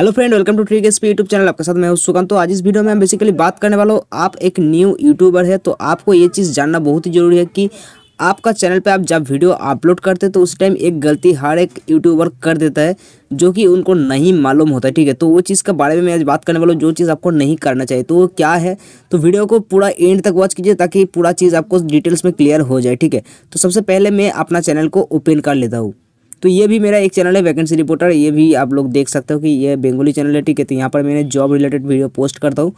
hello friend welcome to trick SP YouTube channel आपके साथ मैं हूं सुकांत तो आज इस वीडियो में हम बेसिकली बात करने वाला हूं आप एक न्यू यूट्यूबर है तो आपको ये चीज़ जानना बहुत ही ज़रूरी है कि आपका चैनल पे आप जब वीडियो अपलोड करते हैं तो उस टाइम एक गलती हर एक यूट्यूबर कर देता है जो कि उनको नहीं मालूम होता है ठीक है तो वो चीज़ के बारे में मैं आज बात करने वाला हूँ जो चीज़ आपको नहीं करना चाहिए तो वो क्या है तो वीडियो को पूरा एंड तक वॉच कीजिए ताकि पूरा चीज़ आपको डिटेल्स में क्लियर हो जाए ठीक है तो सबसे पहले मैं अपना चैनल को ओपन कर लेता हूँ तो ये भी मेरा एक चैनल है वैकेंसी रिपोर्टर ये भी आप लोग देख सकते हो कि ये बेंगोली चैनल है ठीक है तो यहाँ पर मैंने जॉब रिलेटेड वीडियो पोस्ट करता हूँ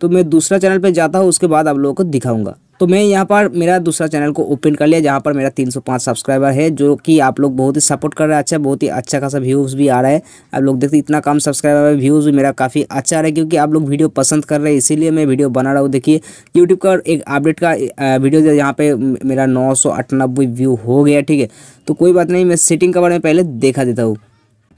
तो मैं दूसरा चैनल पर जाता हूँ उसके बाद आप लोगों को दिखाऊँगा तो मैं यहाँ पर मेरा दूसरा चैनल को ओपन कर लिया जहाँ पर मेरा 305 सब्सक्राइबर है जो कि आप लोग बहुत ही सपोर्ट कर रहे हैं अच्छा बहुत ही अच्छा खासा व्यूज़ भी आ रहा है आप लोग देखते इतना कम सब्सक्राइबर है व्यूज़ भी मेरा काफ़ी अच्छा आ रहा है क्योंकि आप लोग वीडियो पसंद कर रहे हैं इसीलिए मैं वीडियो बना रहा हूँ देखिए यूट्यूब का एक अपडेट का वीडियो यहाँ पर मेरा नौ व्यू हो गया ठीक है तो कोई बात नहीं मैं सेटिंग के बारे में पहले देखा देता हूँ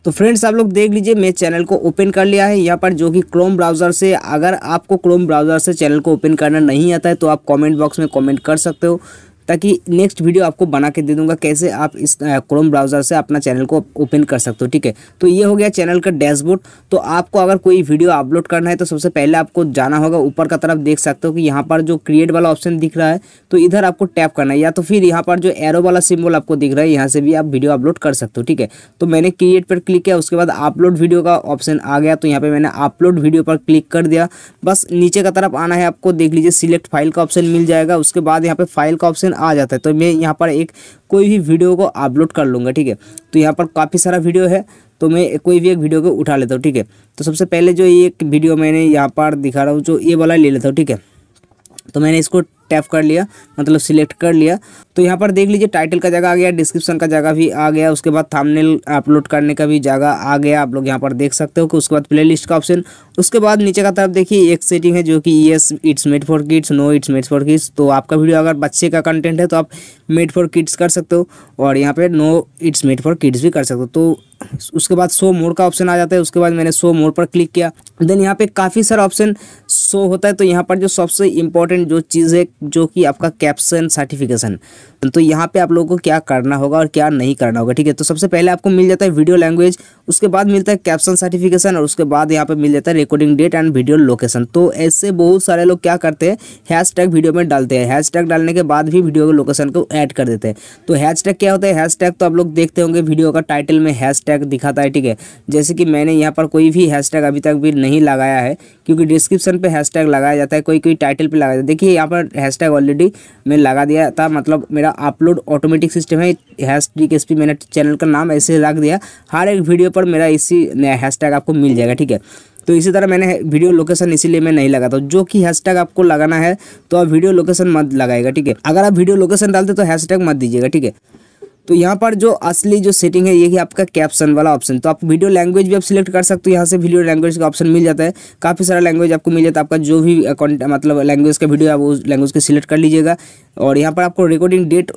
तो फ्रेंड्स आप लोग देख लीजिए मैं चैनल को ओपन कर लिया है यहाँ पर जो कि क्रोम ब्राउज़र से अगर आपको क्रोम ब्राउज़र से चैनल को ओपन करना नहीं आता है तो आप कॉमेंट बॉक्स में कॉमेंट कर सकते हो ताकि नेक्स्ट वीडियो आपको बना के दे दूंगा कैसे आप इस क्रोम ब्राउज़र से अपना चैनल को ओपन कर सकते हो ठीक है तो ये हो गया चैनल का डैशबोर्ड तो आपको अगर कोई वीडियो अपलोड करना है तो सबसे पहले आपको जाना होगा ऊपर का तरफ देख सकते हो कि यहाँ पर जो क्रिएट वाला ऑप्शन दिख रहा है तो इधर आपको टैप करना है या तो फिर यहाँ पर जो एरो वाला सिम्बल आपको दिख रहा है यहाँ से भी आप वीडियो अपलोड कर सकते हो ठीक है तो मैंने क्रिएट पर क्लिक किया उसके बाद अपलोड वीडियो का ऑप्शन आ गया तो यहाँ पर मैंने अपलोड वीडियो पर क्लिक कर दिया बस नीचे का तरफ आना है आपको देख लीजिए सिलेक्ट फाइल का ऑप्शन मिल जाएगा उसके बाद यहाँ पर फाइल का ऑप्शन ऑप्शन आ जाता है तो मैं यहाँ पर एक कोई भी वीडियो को अपलोड कर लूँगा ठीक है तो यहाँ पर काफ़ी सारा वीडियो है तो मैं कोई भी एक वीडियो को उठा लेता हूँ ठीक है तो सबसे पहले जो ये एक वीडियो मैंने यहाँ पर दिखा रहा हूँ जो ये वाला ले लेता हूँ ठीक है तो मैंने इसको टैप कर लिया मतलब सिलेक्ट कर लिया तो यहाँ पर देख लीजिए टाइटल का जगह आ गया डिस्क्रिप्शन का जगह भी आ गया उसके बाद थामनेल अपलोड करने का भी जगह आ गया आप लोग यहाँ पर देख सकते हो कि उसके बाद प्लेलिस्ट का ऑप्शन उसके बाद नीचे का तरफ देखिए एक सेटिंग है जो कि yes it's made for kids no it's made for kids तो आपका वीडियो अगर बच्चे का कंटेंट है तो आप मेड फॉर किड्स कर सकते हो और यहाँ पर no it's made for kids भी कर सकते हो तो उसके बाद शो मोड का ऑप्शन आ जाता है उसके बाद मैंने शो मोड पर क्लिक किया देन यहाँ पे काफ़ी सारा ऑप्शन शो होता है तो यहाँ पर जो सबसे इम्पोर्टेंट जो चीज़ है जो कि आपका कैप्शन सर्टिफिकेशन तो यहाँ पे आप लोगों को क्या करना होगा और क्या नहीं करना होगा ठीक है तो सबसे पहले आपको मिल जाता है वीडियो लैंग्वेज उसके बाद मिलता है कैप्शन सर्टिफिकेशन और उसके बाद यहाँ पर मिल जाता है recording date and video location तो ऐसे बहुत सारे लोग क्या करते हैं टैग वीडियो में डालते हैं टैग डालने के बाद भी वीडियो के लोकेशन को ऐड कर देते हैं तो टैग क्या होता है टैग तो आप लोग देखते होंगे वीडियो का टाइटल में टैग हैशटैग दिखाता है ठीक है जैसे कि मैंने यहाँ पर कोई भी हैशटैग अभी तक भी नहीं लगाया है क्योंकि डिस्क्रिप्शन पे हैशटैग लगाया जाता है कोई कोई टाइटल पे लगाया जाता है देखिए यहाँ पर हैशटैग ऑलरेडी मैं लगा दिया था मतलब मेरा अपलोड ऑटोमेटिक सिस्टम है हैश मैंने चैनल का नाम ऐसे रख दिया हर एक वीडियो पर मेरा इसी हैशटैग आपको मिल जाएगा ठीक है तो इसी तरह मैंने वीडियो लोकेशन इसीलिए मैं नहीं लगाता जो कि हैशटैग आपको लगाना है तो आप वीडियो लोकेशन मत लगाएगा ठीक है अगर आप वीडियो लोकेशन डालते तो हैशटैग मत दीजिएगा ठीक है तो यहाँ पर जो असली जो सेटिंग है है आपका कैप्शन वाला ऑप्शन तो आप वीडियो लैंग्वेज भी आप सिलेक्ट कर सकते हो यहाँ से वीडियो लैंग्वेज का ऑप्शन मिल जाता है काफ़ी सारा लैंग्वेज आपको मिल जाता है आपका जो भी मतलब लैंग्वेज का वीडियो है वो लैंग्वेज को सिलेक्ट कर लीजिएगा और यहाँ पर आपको रिकॉर्डिंग डेट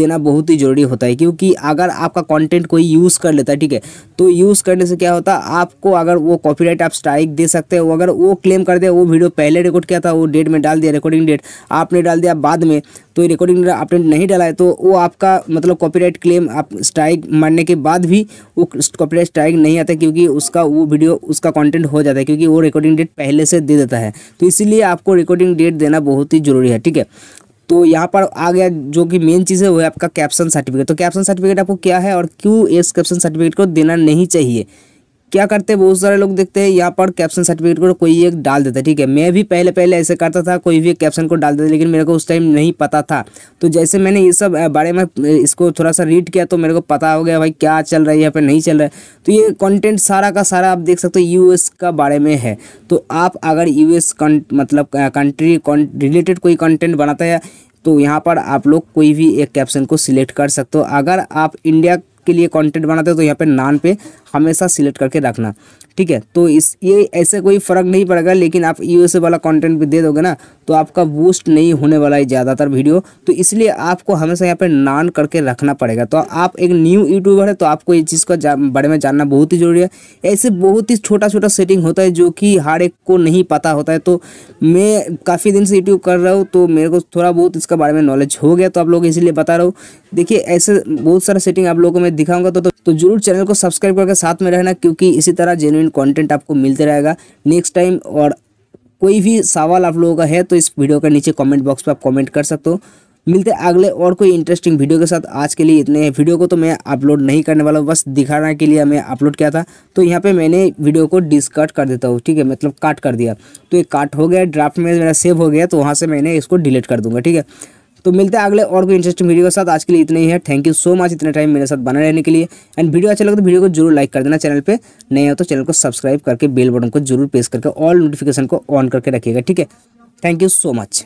देना बहुत ही ज़रूरी होता है क्योंकि अगर आपका कंटेंट कोई यूज़ कर लेता है ठीक है तो यूज़ करने से क्या होता है आपको अगर वो कॉपीराइट आप स्ट्राइक दे सकते वो अगर वो क्लेम कर दे वो वीडियो पहले रिकॉर्ड किया था वो डेट में डाल दिया रिकॉर्डिंग डेट आपने डाल दिया बाद में तो रिकॉर्डिंग आपने नहीं डाला है तो वो आपका मतलब कॉपीराइट क्लेम आप स्ट्राइक मारने के बाद भी वो कॉपीराइट स्ट्राइक नहीं आता क्योंकि उसका वो वीडियो उसका कॉन्टेंट हो जाता है क्योंकि वो रिकॉर्डिंग डेट पहले से दे देता है तो इसीलिए आपको रिकॉर्डिंग डेट देना बहुत ही ज़रूरी है ठीक है तो यहाँ पर आ गया जो कि मेन चीज़ है वो है आपका कैप्शन सर्टिफिकेट तो कैप्शन सर्टिफिकेट आपको क्या है और क्यों इस कैप्शन सर्टिफिकेट को देना नहीं चाहिए क्या करते हैं बहुत सारे लोग देखते हैं यहाँ पर कैप्शन सर्टिफिकेट को कोई एक डाल देता है ठीक है मैं भी पहले पहले ऐसे करता था कोई भी कैप्शन को डाल देता लेकिन मेरे को उस टाइम नहीं पता था तो जैसे मैंने ये सब बारे में इसको थोड़ा सा रीड किया तो मेरे को पता हो गया भाई क्या चल रहा है यहाँ पर नहीं चल रहा है तो ये कॉन्टेंट सारा का सारा आप देख सकते हो यू का बारे में है तो आप अगर यू मतलब कंट्री रिलेटेड कोई कंटेंट बनाता है तो यहाँ पर आप लोग कोई भी एक कैप्शन को सिलेक्ट कर सकते हो अगर आप इंडिया के लिए कंटेंट बनाते हो तो यहाँ पे नान पे हमेशा सिलेक्ट करके रखना ठीक है तो इस ये ऐसे कोई फ़र्क नहीं पड़ेगा लेकिन आप यूएसए वाला कंटेंट भी दे दोगे ना तो आपका बूस्ट नहीं होने वाला है ज़्यादातर वीडियो तो इसलिए आपको हमेशा यहाँ पे नान करके रखना पड़ेगा तो आप एक न्यू यूट्यूबर है तो आपको ये चीज़ का बारे में जानना बहुत ही ज़रूरी है ऐसे बहुत ही छोटा छोटा सेटिंग होता है जो कि हर एक को नहीं पता होता है तो मैं काफ़ी दिन से यूट्यूब कर रहा हूँ तो मेरे को थोड़ा बहुत इसका बारे में नॉलेज हो गया तो आप लोग इसीलिए बता रहा हूँ देखिए ऐसे बहुत सारा सेटिंग आप लोगों में दिखाऊंगा तो, तो, तो जरूर चैनल को सब्सक्राइब करके साथ में रहना क्योंकि इसी तरह जेन्यून कॉन्टेंट आपको मिलते रहेगा नेक्स्ट टाइम और कोई भी सवाल आप लोगों का है तो इस वीडियो के नीचे कमेंट बॉक्स पर आप कमेंट कर सकते हो मिलते अगले और कोई इंटरेस्टिंग वीडियो के साथ आज के लिए इतने वीडियो को तो मैं अपलोड नहीं करने वाला हूँ बस दिखाने के लिए मैं अपलोड किया था तो यहाँ पे मैंने वीडियो को डिस्कट कर देता हूँ ठीक है मतलब काट कर दिया तो ये काट हो गया ड्राफ्ट में मेरा सेव हो गया तो वहाँ से मैंने इसको डिलीट कर दूंगा ठीक है तो मिलते हैं अगले और कोई इंटरेस्टिंग वीडियो के साथ आज के लिए इतना ही है थैंक यू सो मच इतना टाइम मेरे साथ बना रहने के लिए एंड वीडियो अच्छा लगे तो वीडियो को जरूर लाइक कर देना चैनल पर नहीं हो तो चैनल को सब्सक्राइब करके बेल बटन को जरूर प्रेस करके ऑल नोटिफिकेशन को ऑन करके रखिएगा ठीक है थैंक यू सो मच